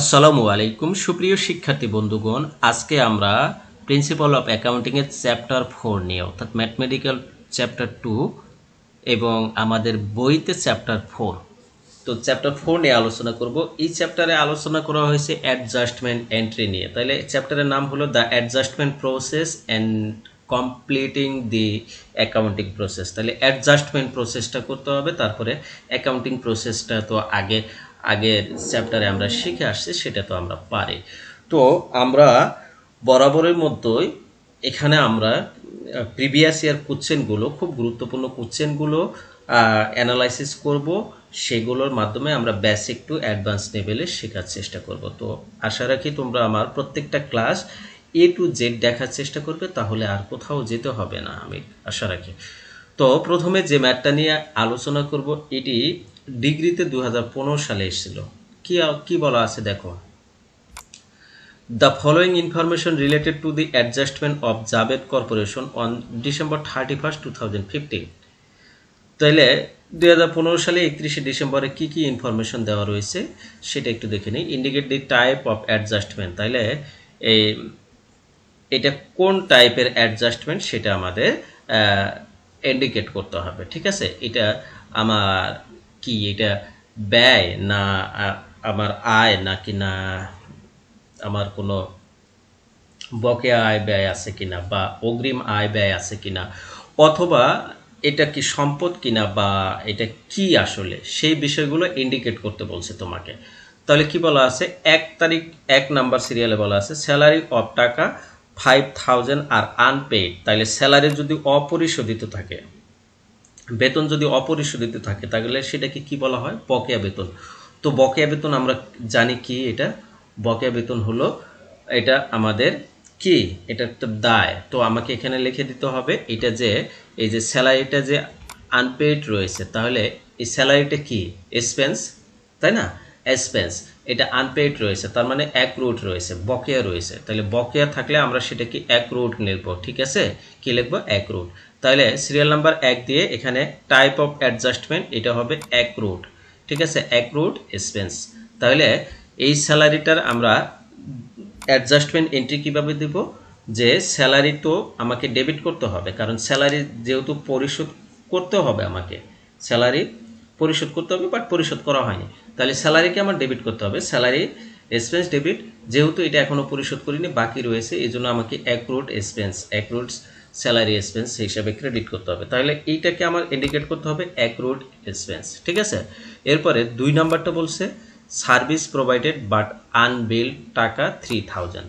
আসসালামু আলাইকুম সুপ্রিয় শিক্ষার্থী বন্ধুগণ আজকে আমরা প্রিন্সিপাল অফ অ্যাকাউন্টিংয়ের চ্যাপ্টার ফোর নিয়ে অর্থাৎ ম্যাথমেটিক্যাল চ্যাপ্টার টু এবং আমাদের বইতে চ্যাপ্টার ফোর তো চ্যাপ্টার ফোর নিয়ে আলোচনা করব এই চ্যাপ্টারে আলোচনা করা হয়েছে অ্যাডজাস্টমেন্ট এন্ট্রি নিয়ে তাহলে চ্যাপ্টারের নাম হলো the adjustment process and completing the accounting process তাহলে অ্যাডজাস্টমেন্ট প্রসেসটা করতে হবে তারপরে অ্যাকাউন্টিং প্রসেসটা তো আগে আগের চ্যাপ্টারে আমরা শিখে আসছি সেটা তো আমরা পারি তো আমরা বরাবরের মধ্যেই এখানে আমরা প্রিভিয়াস ইয়ার কোশ্চেনগুলো খুব গুরুত্বপূর্ণ কোশ্চেনগুলো অ্যানালাইসিস করব সেগুলোর মাধ্যমে আমরা বেসিক টু অ্যাডভান্স লেভেলে শেখার চেষ্টা করব তো আশা রাখি তোমরা আমার প্রত্যেকটা ক্লাস এ টু জেড দেখার চেষ্টা করবে তাহলে আর কোথাও যেতে হবে না আমি আশা রাখি তো প্রথমে যে ম্যাটটা নিয়ে আলোচনা করব এটি ডিগ্রিতে দু সালে এসেছিল কি কি বলা আছে দেখো the following information related to the adjustment of Jabed corporation on December thirty first two thousand fifteen তাইলে দুই সালে একত্রিশে ডিসেম্বরে কী কী ইনফরমেশন দেওয়া রয়েছে সেটা একটু দেখে নিই indicate the type of adjustment তাইলে এই এটা কোন টাইপের অ্যাডজাস্টমেন্ট সেটা আমাদের ইন্ডিকেট করতে হবে ঠিক আছে এটা আমার কি এটা ব্যয় না আমার আয় নাকি না আমার কোনো বকেয়া আয় ব্যয় আছে কিনা বা অগ্রিম আয় ব্যয় আছে কিনা অথবা এটা কি সম্পদ কিনা বা এটা কি আসলে সেই বিষয়গুলো ইন্ডিকেট করতে বলছে তোমাকে তাহলে কি বলা আছে এক তারিখ এক নাম্বার সিরিয়ালে বলা আছে স্যালারি অফ টাকা ফাইভ থাউজেন্ড আর আনপেইড তাহলে স্যালারি যদি অপরিশোধিত থাকে বেতন যদি অপরিশোধিত থাকে তাহলে সেটাকে কি বলা হয় বকেয়া বেতন তো বকেয়া বেতন আমরা জানি কি এটা বকেয়া বেতন হলো এটা আমাদের কি এটা একটা দায় তো আমাকে এখানে লিখে দিতে হবে এটা যে এই যে স্যালারিটা যে আনপেড রয়েছে তাহলে এই স্যালারিটা কি এক্সপেন্স তাই না এক্সপেন্স এটা আনপেড রয়েছে তার মানে এক রোড রয়েছে বকেয়া রয়েছে তাহলে বকেয়া থাকলে আমরা সেটাকে এক রোড নেব ঠিক আছে কি লিখবো এক রোড তাহলে সিরিয়াল নাম্বার এক দিয়ে এখানে টাইপ অফ অ্যাডজাস্টমেন্ট এটা হবে এক রুট ঠিক আছে এক রুট এক্সপেন্স তাহলে এই স্যালারিটার আমরা অ্যাডজাস্টমেন্ট এন্ট্রি কীভাবে দেব যে স্যালারি তো আমাকে ডেবিট করতে হবে কারণ স্যালারি যেহেতু পরিশোধ করতে হবে আমাকে স্যালারি পরিশোধ করতে হবে বাট পরিশোধ করা হয়নি তাহলে স্যালারিকে আমার ডেবিট করতে হবে স্যালারি এক্সপেন্স ডেবিট যেহেতু এটা এখনও পরিশোধ করিনি বাকি রয়েছে এই জন্য আমাকে accrued expense accrued salary expense হিসাবে ক্রেডিট করতে হবে তাহলে এইটাকে আমার ইন্ডিকেট করতে হবে অ্যাক্রুড এক্সপেন্স ঠিক আছে এরপরে দুই নাম্বারটা বলছে সার্ভিস প্রোভাইডেড বাট আনবিল্ড টাকা থ্রি থাউজেন্ড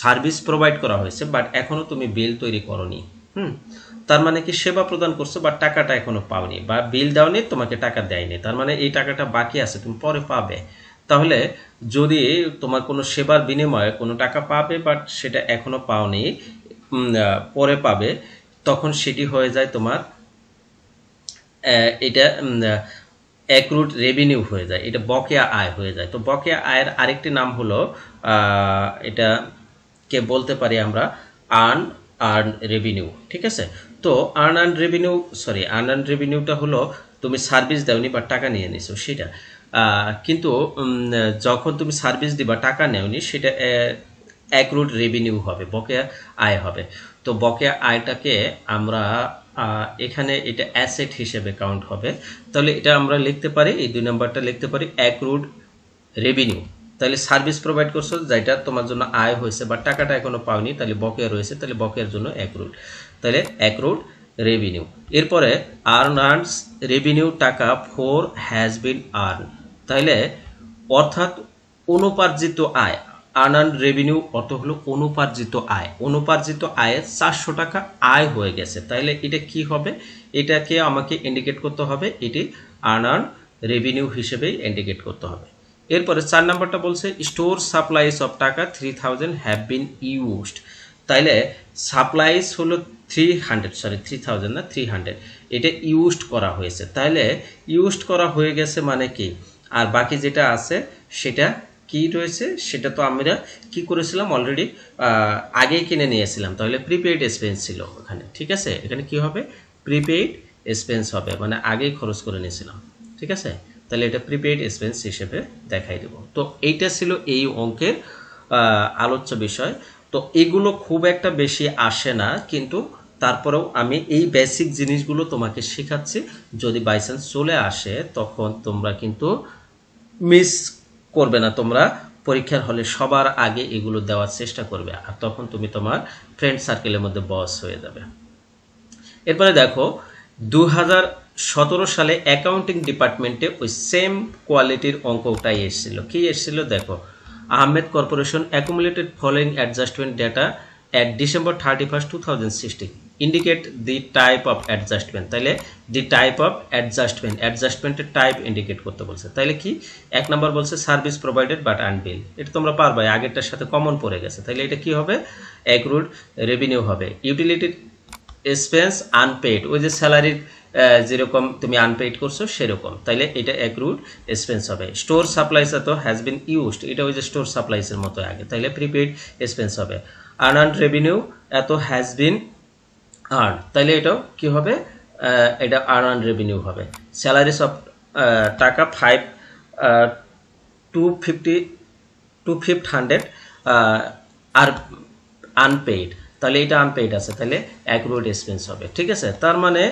সার্ভিস প্রোভাইড করা হয়েছে বাট এখনও তুমি বিল তৈরি করনি হুম তার মানে কি সেবা প্রদান করছো বা টাকাটা এখনও পাওনি বা বিল দাওনি তোমাকে টাকা দেয়নি তার মানে এই টাকাটা বাকি আছে তুমি পরে পাবে তাহলে যদি তোমার কোনো সেবার বিনিময়ে কোনো টাকা পাবে বাট সেটা এখনও পাওনি পরে পাবে তখন সেটি হয়ে যায় তোমার এটা অ্যাক্রুট রেভিনিউ হয়ে যায় এটা বকেয়া আয় হয়ে যায় তো বকেয়া আয়ের আরেকটি নাম হলো কে বলতে পারি আমরা আর্ন আর্ন রেভিনিউ ঠিক আছে তো earn earn revenue sorry earn earn রেভিনিউটা হলো তুমি সার্ভিস দাওনি বা টাকা নিয়ে নিছো সেটা কিন্তু যখন তুমি সার্ভিস দিবা টাকা নেওনি সেটা অ্যাক্রুড রেভিনিউ হবে বকেয়া আয় হবে তো বকেয়া আয়টাকে আমরা এখানে এটা অ্যাসেট হিসেবে কাউন্ট হবে তাহলে এটা আমরা লিখতে পারি এই দুই নম্বরটা লিখতে পারি অ্যাক্রুড রেভিনিউ তাহলে সার্ভিস প্রোভাইড করছো যেটা তোমার জন্য আয় হয়েছে বা টাকাটা এখনও পাওনি তাহলে বকেয়া রয়েছে তাহলে বকেয়ার জন্য অ্যাক্রুড তাহলে অ্যাক্রুড রেভিনিউ এরপরে আর্ন আর্নস রেভিনিউ টাকা ফোর হ্যাজ বিন আর্ন তাহলে অর্থাৎ অনুপার্জিত আয় আর্ন রেভিনিউ অর্থ হলো অনুপার্জিত আয় অনুপার্জিত আয়ের চারশো টাকা আয় হয়ে গেছে তাইলে এটা কি হবে এটাকে আমাকে ইন্ডিকেট করতে হবে এটি আর্ন রেভিনিউ হিসেবেই ইন্ডিকেট করতে হবে এরপরে চার নাম্বারটা বলছে স্টোর সাপ্লাইস অফ টাকা three thousand have been used তাইলে সাপ্লাইস হলো three hundred sorry three thousand না থ্রি হান্ড্রেড এটা ইউজড করা হয়েছে তাইলে ইউজড করা হয়ে গেছে মানে কি আর বাকি যেটা আছে সেটা কি রয়েছে সেটা তো আমরা কি করেছিলাম অলরেডি আগেই কিনে নিয়েছিলাম তাহলে প্রিপেইড এক্সপেন্স ছিল ওখানে ঠিক আছে এখানে কি হবে প্রিপেইড এক্সপেন্স হবে মানে আগেই খরচ করে নিয়েছিলাম ঠিক আছে তাহলে এটা প্রিপেইড এক্সপেন্স হিসেবে দেখাই দেব তো এইটা ছিল এই অঙ্কের আলোচ্য বিষয় তো এগুলো খুব একটা বেশি আসে না কিন্তু তারপরেও আমি এই বেসিক জিনিসগুলো তোমাকে শেখাচ্ছি যদি বাইচান্স চলে আসে তখন তোমরা কিন্তু মিস করবে না তোমরা পরীক্ষার হলে সবার আগে এগুলো দেওয়ার চেষ্টা করবে আর তখন তুমি তোমার ফ্রেন্ড সার্কেলের মধ্যে বস হয়ে যাবে এরপরে দেখো দু সালে অ্যাকাউন্টিং ডিপার্টমেন্টে ওই সেম কোয়ালিটির অঙ্কটাই এসেছিল কি এসেছিল দেখো Ahmed corporation accumulated following adjustment data at December thirty first two thousand sixteen indicate the type of adjustment তাইলে দি টাইপ অফ অ্যাডজাস্টমেন্ট অ্যাডজাস্টমেন্টের টাইপ ইন্ডিকেট করতে বলছে তাইলে কি এক নম্বর বলছে সার্ভিস প্রোভাইডেড বাট আনবিল এটা তোমরা পারবে আগেরটার সাথে কমন পড়ে গেছে তাইলে এটা কি হবে অ্যাগ্রুড রেভিনিউ হবে ইউটিলিটি এক্সপেন্স আনপেড ওই যে স্যালারির যেরকম তুমি আনপেড করছো সেরকম তাইলে এটা অ্যাগ্রুড এক্সপেন্স হবে স্টোর সাপ্লাইস এত হ্যাজ বিন ইউজড এটা ওই যে স্টোর সাপ্লাইসের মতো আগে তাইলে প্রিপেড এক্সপেন্স হবে আনআন রেভিনিউ এত হ্যাজ বিন আর তাইলে এটাও কি হবে এটা আর্ন রেভিনিউ হবে স্যালারিস অফ টাকা five two fifty two fifty hundred আর আনপেইড তাহলে এটা আনপেইড আছে তাহলে রোড এক্সপেন্স হবে ঠিক আছে তার মানে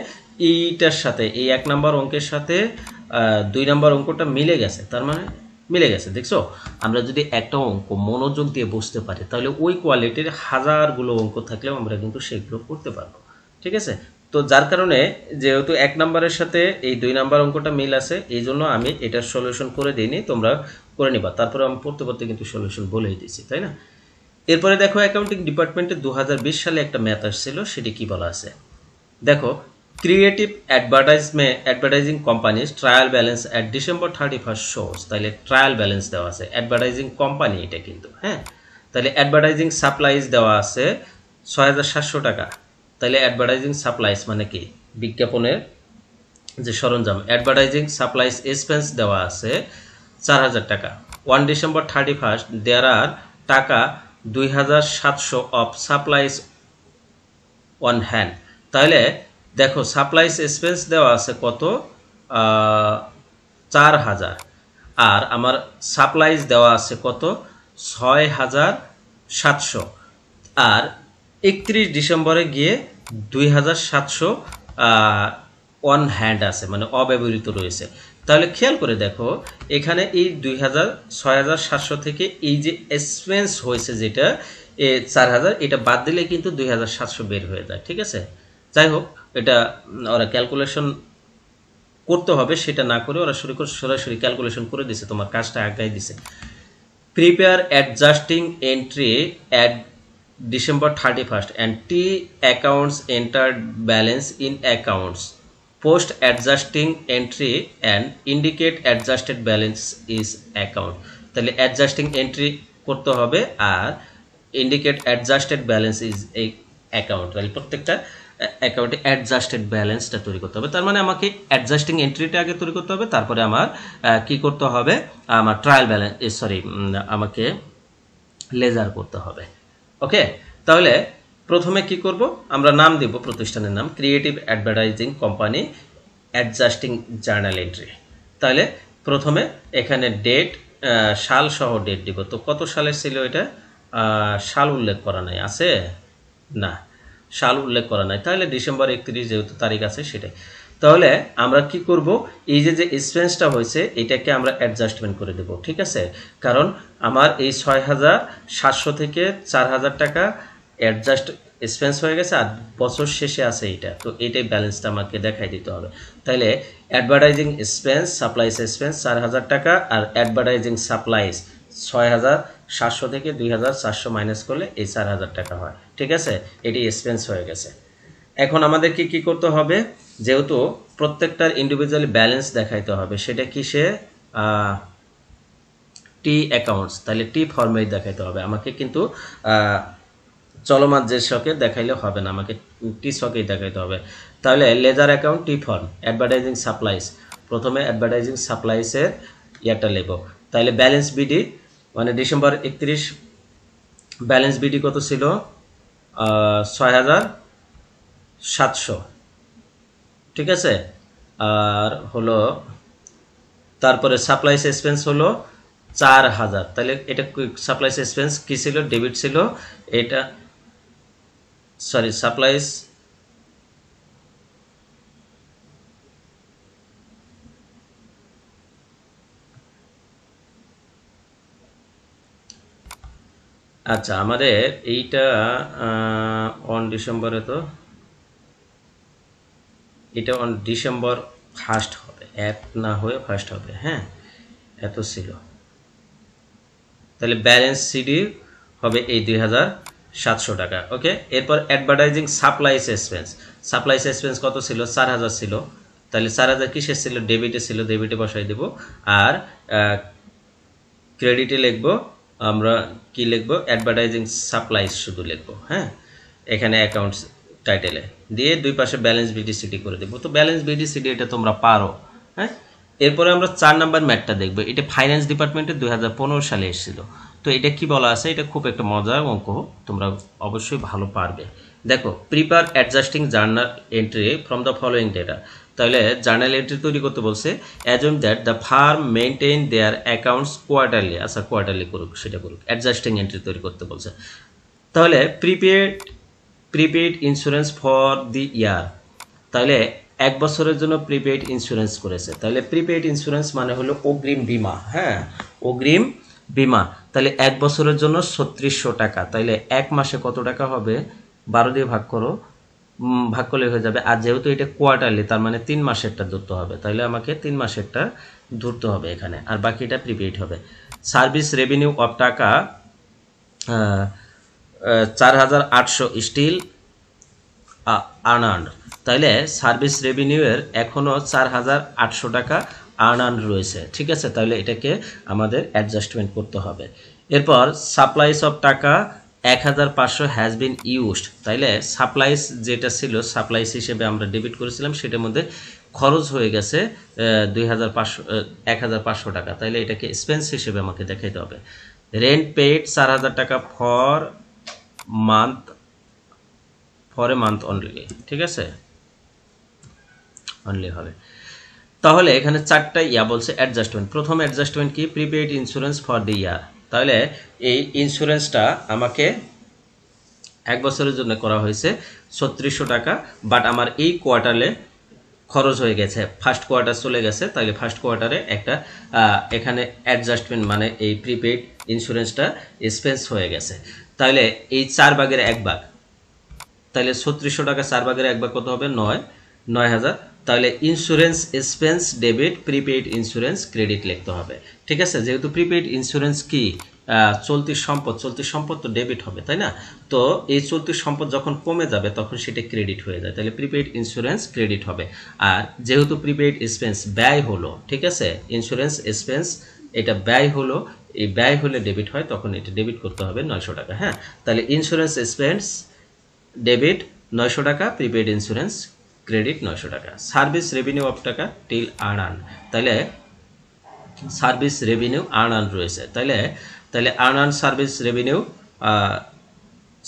এইটার সাথে এই এক নম্বর অঙ্কের সাথে দুই নম্বর অঙ্কটা মিলে গেছে তার মানে মিলে গেছে দেখছো আমরা যদি একটা অঙ্ক মনোযোগ দিয়ে বুঝতে পারি তাহলে ওই কোয়ালিটির হাজারগুলো অঙ্ক থাকলেও আমরা কিন্তু সেগুলো করতে পারবো ঠিক আছে তো যার কারণে যেহেতু এক নাম্বারের সাথে এই দুই নাম্বার অঙ্কটা মিল আছে এই জন্য আমি এটার সলিউশন করে দিইনি তোমরা করে নিবা তারপরে আমি পড়তে পড়তে কিন্তু সলিউশন বলেই দিয়েছি তাই না এরপরে দেখো অ্যাকাউন্টিং ডিপার্টমেন্টে দু সালে একটা ম্যাথ আসছিল সেটি কি বলা আছে দেখো creative advertisement advertising companies trial balance at December thirty first shows তাহলে ট্রায়াল ব্যালেন্স দেওয়া আছে অ্যাডভার্টাইজিং কোম্পানি এটা কিন্তু হ্যাঁ তাহলে অ্যাডভার্টাইজিং সাপ্লাইজ দেওয়া আছে ছয় টাকা তাহলে অ্যাডভার্টাইজিং সাপ্লাইস মানে কি বিজ্ঞাপনের যে সরঞ্জাম অ্যাডভার্টাইজিং সাপ্লাইস এক্সপেন্স দেওয়া আছে চার হাজার টাকা one December thirty first there আর টাকা দুই হাজার সাতশো অফ সাপ্লাইস অন হ্যান্ড তাহলে দেখো সাপ্লাইস এক্সপেন্স দেওয়া আছে কত চার হাজার আর আমার সাপ্লাইস দেওয়া আছে কত ছয় হাজার সাতশো আর একত্রিশ ডিসেম্বরে গিয়ে দুই হাজার সাতশো অন হ্যান্ড আছে মানে অব্যবহৃত রয়েছে তাহলে খেয়াল করে দেখো এখানে এই দুই হাজার ছয় হাজার সাতশো থেকে এই যে এক্সপেন্স হয়েছে যেটা এ চার হাজার এটা বাদ দিলে কিন্তু দুই হাজার সাতশো বের হয়ে যায় ঠিক আছে যাই হোক এটা ওরা ক্যালকুলেশন করতে হবে সেটা না করে ওরা শুরু করে সরাসরি ক্যালকুলেশন করে দিছে তোমার কাজটা আগায় দিছে prepare adjusting entry at December 31st and T accounts entered balance in accounts post adjusting entry and indicate adjusted balance is account তাহলে adjusting entry করতে হবে আর indicate adjusted balance is a account তাহলে প্রত্যেকটা অ্যাকাউন্টে অ্যাডজাস্টেড ব্যালেন্সটা তৈরি করতে হবে তার মানে আমাকে অ্যাডজাস্টিং এন্ট্রিটা আগে তৈরি করতে হবে তারপরে আমার কি করতে হবে আমার ট্রায়াল ব্যালেন্স সরি আমাকে লেজার করতে হবে ওকে তাহলে প্রথমে কি করব আমরা নাম দিব প্রতিষ্ঠানের নাম creative advertising company adjusting journal entry তাহলে প্রথমে এখানে ডেট সাল সহ ডেট দিব তো কত সালের ছিল এটা সাল উল্লেখ করা নাই আছে না সাল উল্লেখ করা নাই তাহলে ডিসেম্বর একত্রিশ যেহেতু তারিখ আছে সেটাই তাহলে আমরা কি করব এই যে যে এক্সপেন্সটা হয়েছে এটাকে আমরা অ্যাডজাস্টমেন্ট করে দেব ঠিক আছে কারণ আমার এই ছয় হাজার সাতশো থেকে চার হাজার টাকা অ্যাডজাস্ট এক্সপেন্স হয়ে গেছে আর বছর শেষে আছে এটা তো এটাই ব্যালেন্সটা আমাকে দেখাই দিতে হবে তাহলে অ্যাডভার্টাইজিং এক্সপেন্স সাপ্লাইস এক্সপেন্স চার হাজার টাকা আর অ্যাডভার্টাইজিং সাপ্লাইস ছয় হাজার সাতশো থেকে দুই হাজার চারশো মাইনাস করলে এই চার হাজার টাকা হয় ঠিক আছে এটি এক্সপেন্স হয়ে গেছে এখন আমাদেরকে কি করতে হবে যেহেতু প্রত্যেকটার ইন্ডিভিজুয়ালি ব্যালেন্স দেখাইতে হবে সেটা কিসে টি অ্যাকাউন্টস তাহলে টি ফর্মেট দেখাইতে হবে আমাকে কিন্তু চলমান যে শখে দেখাইলে হবে না আমাকে টি শখেই দেখাইতে হবে তাহলে ledger account T form advertising supplies প্রথমে অ্যাডভার্টাইজিং সাপ্লাইসের ইয়েটা লেব তাহলে ব্যালেন্স বিডি মানে ডিসেম্বর একত্রিশ ব্যালেন্স বিডি কত ছিল ছয় হাজার সাতশো ঠিক আছে আর হলো তারপরে সাপ্লাই এক্সপেন্স হলো চার হাজার তাহলে এটা সাপ্লাইস এক্সপেন্স কী ছিল ডেবিট ছিল এটা সরি সাপ্লাইস আচ্ছা আমাদের এইটা অন ডিসেম্বরে তো এটা অন ডিসেম্বর ফার্স্ট হবে এক না হয়ে ফার্স্ট হবে হ্যাঁ এত ছিল তাহলে ব্যালেন্স সিডি হবে এই দুই সাতশো টাকা ওকে এরপর advertising supplies expense supplies expense কত ছিল চার হাজার ছিল তাহলে চার হাজার কিসের ছিল ডেবিটে ছিল ডেবিটে বসাই দেব আর ক্রেডিটে লিখব আমরা কি লিখব অ্যাডভার্টাইজিং সাপ্লাইস শুধু লিখব হ্যাঁ এখানে অ্যাকাউন্টস টাইটেলে দিয়ে দুই পাশে ব্যালেন্স বিডিসিডি করে দেবো তো ব্যালেন্স বিডিসিডি এটা তোমরা পারো হ্যাঁ এরপরে আমরা চার নাম্বার ম্যাটটা দেখবো এটা ফাইন্যান্স ডিপার্টমেন্টে দুই সালে এসেছিল তো এটা কি বলা আছে এটা খুব একটা মজার অঙ্ক তোমরা অবশ্যই ভালো পারবে দেখো prepare adjusting journal entry from the following data তাহলে জার্নাল এন্ট্রি তৈরি করতে বলছে assume that the firm maintain their accounts quarterly আচ্ছা কোয়ার্টারলি করুক সেটা করুক অ্যাডজাস্টিং এন্ট্রি তৈরি করতে বলছে তাহলে prepaid prepaid insurance for the year তাহলে এক বছরের জন্য প্রিপেড ইন্স্যুরেন্স করেছে তাহলে প্রিপেড ইন্স্যুরেন্স মানে হলো অগ্রিম বিমা হ্যাঁ অগ্রিম বিমা তাহলে এক বছরের জন্য ছত্রিশশো টাকা তাহলে এক মাসে কত টাকা হবে বারো দিয়ে ভাগ করো ভাগ করলে হয়ে যাবে আর যেহেতু এটা কোয়ার্টারলি তার মানে তিন মাসেরটা ধরতে হবে তাহলে আমাকে তিন মাসেরটা ধরতে হবে এখানে আর বাকিটা প্রিপেড হবে সার্ভিস রেভিনিউ অফ টাকা চার হাজার আটশো স্টিল আর্নার্ড তাইলে সার্ভিস রেভিনিউয়ের এখনও চার হাজার আটশো টাকা আর্নার্ড রয়েছে ঠিক আছে তাহলে এটাকে আমাদের অ্যাডজাস্টমেন্ট করতে হবে এরপর সাপ্লাইস অফ টাকা এক হাজার পাঁচশো হ্যাজ বিন ইউজড তাইলে সাপ্লাইস যেটা ছিল সাপ্লাইস হিসেবে আমরা ডেবিট করেছিলাম সেটার মধ্যে খরচ হয়ে গেছে দুই হাজার পাঁচশো এক হাজার পাঁচশো টাকা তাইলে এটাকে এক্সপেন্স হিসেবে আমাকে দেখাইতে হবে রেন্ট পেড চার হাজার টাকা for month for a month only ঠিক আছে অনলি হবে তাহলে এখানে চারটা ইয়া বলছে অ্যাডজাস্টমেন্ট প্রথম অ্যাডজাস্টমেন্ট কি prepaid insurance for the year তাহলে এই ইন্স্যুরেন্সটা আমাকে এক বছরের জন্য করা হয়েছে ছত্রিশশো টাকা বাট আমার এই কোয়ার্টারে খরচ হয়ে গেছে ফার্স্ট কোয়ার্টার চলে গেছে তাহলে ফার্স্ট কোয়ার্টারে একটা এখানে অ্যাডজাস্টমেন্ট মানে এই প্রিপেড ইন্স্যুরেন্সটা এক্সপেন্স হয়ে গেছে তাহলে এই চার ভাগের এক বাঘ তাহলে ছত্রিশশো টাকা চার ভাগের এক বাঘ কত হবে নয় নয় হাজার তাহলে insurance expense debit prepaid insurance credit লিখতে হবে ঠিক আছে যেহেতু প্রিপেইড ইন্স্যুরেন্স কি চলতি সম্পদ চলতি সম্পদ তো ডেবিট হবে তাই না তো এই চলতি সম্পদ যখন কমে যাবে তখন সেটা ক্রেডিট হয়ে যায় তাহলে প্রিপেইড ইন্স্যুরেন্স ক্রেডিট হবে আর যেহেতু প্রিপেইড এক্সপেন্স ব্যয় হলো ঠিক আছে ইন্স্যুরেন্স এক্সপেন্স এটা ব্যয় হলো এই ব্যয় হলে ডেবিট হয় তখন এটা ডেবিট করতে হবে নয়শো টাকা হ্যাঁ তাহলে ইন্স্যুরেন্স এক্সপেন্স ডেবিট নয়শো টাকা প্রিপেড ইন্স্যুরেন্স ক্রেডিট নয়শো টাকা সার্ভিস রেভিনিউ অফ টাকা টিল আর্ন আন তাহলে সার্ভিস রেভিনিউ আর্ন আন রয়েছে তাহলে তাহলে earn an service revenue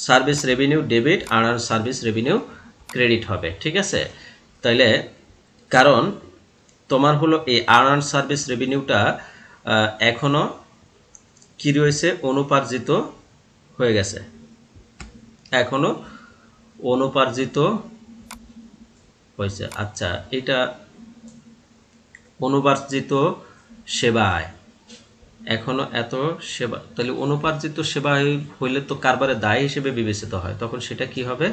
service revenue debit earn an service revenue credit হবে ঠিক আছে তাহলে কারণ তোমার হলো এই আর্ন আন সার্ভিস রেভিনিউটা এখনও কি রয়েছে অনুপার্জিত হয়ে গেছে এখনো অনুপার্জিত হয়েছে আচ্ছা এটা অনুপার্জিত সেবা আয় এত সেবা তাহলে অনুপার্জিত সেবা হইলে তো কারবারে দায় হিসেবে বিবেচিত হয় তখন সেটা কি হবে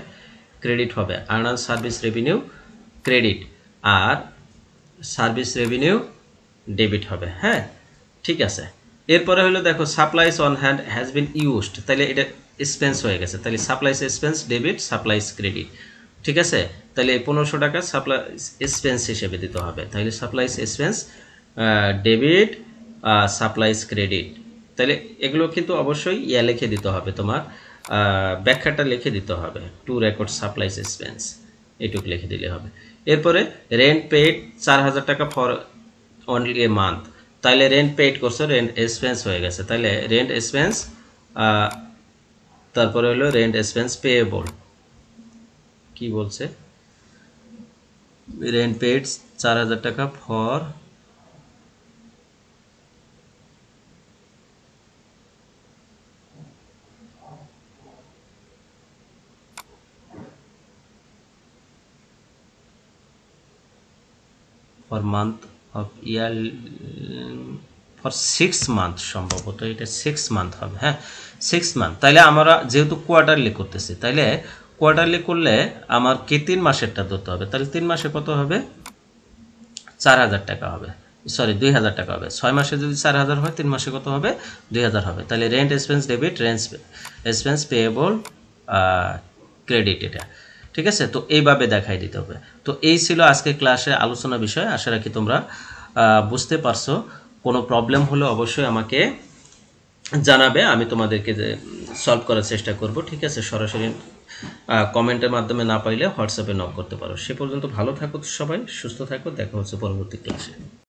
ক্রেডিট হবে আর্নাল সার্ভিস রেভিনিউ ক্রেডিট আর সার্ভিস রেভিনিউ ডেবিট হবে হ্যাঁ ঠিক আছে এরপরে হলো দেখো supplies on hand has been used তাহলে এটা এক্সপেন্স হয়ে গেছে তাহলে supplies expense debit supplies credit ঠিক আছে তাহলে পনেরোশো টাকা সাপ্লাইস এক্সপেন্স হিসেবে দিতে হবে তাহলে supplies expense debit supplies credit তাহলে এগুলো কিন্তু অবশ্যই ইয়া লিখে দিতে হবে তোমার ব্যাখ্যাটা লিখে দিতে হবে টু রেকর্ড সাপ্লাইস এক্সপেন্স এটুকু লিখে দিলে হবে এরপরে রেন্ট পেড চার হাজার টাকা ফর অনলি এ মান্থ তাহলে রেন্ট পেইড করছো রেন্ট এক্সপেন্স হয়ে গেছে তাহলে রেন্ট এক্সপেন্স তারপরে হলো রেন্ট এক্সপেন্স পেয়েবল কি বলছে রেন্ট পেইড চার হাজার টাকা for for month of year for six month সম্ভবত এটা সিক্স মান্থ হবে হ্যাঁ সিক্স মান্থ তাইলে আমরা যেহেতু কোয়ার্টারলি করতেছি তাইলে কোয়ার্টারলি করলে আমার কি তিন মাসেরটা ধরতে হবে তাহলে তিন মাসে কত হবে চার হাজার টাকা হবে সরি দুই হাজার টাকা হবে ছয় মাসে যদি চার হাজার হয় তিন মাসে কত হবে দুই হাজার হবে তাহলে rent expense debit rent expense payable credit এটা ঠিক আছে তো এইভাবে দেখাই দিতে হবে তো এই ছিল আজকে ক্লাসে আলোচনা বিষয় আশা রাখি তোমরা বুঝতে পারছো কোনো প্রবলেম হলে অবশ্যই আমাকে জানাবে আমি তোমাদেরকে সলভ করার চেষ্টা করব ঠিক আছে সরাসরি কমেন্টের মাধ্যমে না পাইলে হোয়াটসঅ্যাপে নক করতে পারো সে পর্যন্ত ভালো থাকো সবাই সুস্থ থাকো দেখা হচ্ছে পরবর্তী ক্লাসে